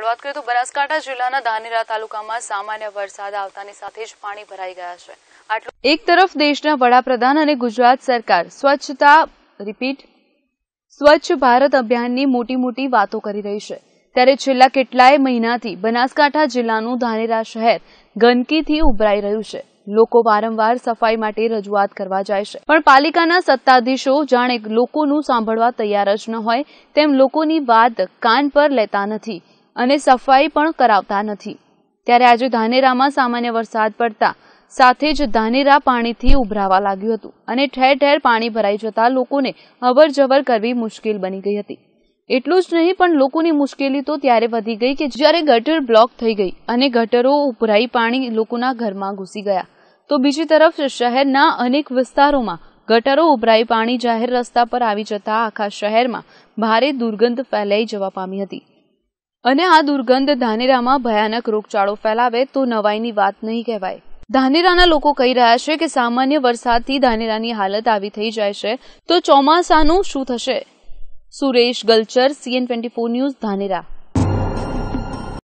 શરૂઆત કરીએ તો બનાસકાંઠા જિલ્લાના ધાનેરા તાલુકામાં સામાન્ય વરસાદ આવતાની સાથે જ પાણી ભરાઈ ગયા છે એક તરફ દેશના વડાપ્રધાન અને ગુજરાત સરકાર સ્વચ્છતા રિપીટ સ્વચ્છ ભારત અભિયાનની મોટી મોટી વાતો કરી રહી છે ત્યારે છેલ્લા કેટલાય મહિનાથી બનાસકાંઠા જિલ્લાનું ધાનેરા શહેર ગંદકીથી ઉભરાઈ રહ્યું છે લોકો વારંવાર સફાઈ માટે રજૂઆત કરવા જાય છે પણ પાલિકાના સત્તાધીશો જાણે લોકોનું સાંભળવા તૈયાર જ ન હોય તેમ લોકોની વાત કાન પર લેતા નથી અને સફાઈ પણ કરાવતા નથી ત્યારે આજે ધાનેરામાં સામાન્ય વરસાદ પડતા સાથે જ ધાનેરા પાણીથી ઉભરાવા લાગ્યું હતું અને ઠેર ઠેર પાણી ભરાઈ જતા લોકોને અવરજવર કરવી મુશ્કેલ બની ગઈ હતી એટલું જ નહીં પણ લોકોની મુશ્કેલી તો ત્યારે વધી ગઈ કે જ્યારે ગટર બ્લોક થઈ ગઈ અને ગટરો ઉભરાઈ પાણી લોકોના ઘરમાં ઘૂસી ગયા તો બીજી તરફ શહેરના અનેક વિસ્તારોમાં ગટરો ઉભરાઈ પાણી જાહેર રસ્તા પર આવી જતા આખા શહેરમાં ભારે દુર્ગંધ ફેલાઈ જવા પામી હતી અને આ દુર્ગંધ ધાનેરામાં ભયાનક રોગચાળો ફેલાવે તો નવાઈની વાત નહીં કહેવાય ધાનેરાના લોકો કહી રહ્યા છે કે સામાન્ય વરસાદથી ધાનેરાની હાલત આવી થઈ જાય છે તો ચોમાસાનું શું થશે Suresh Galchar CN twenty four news Dhanera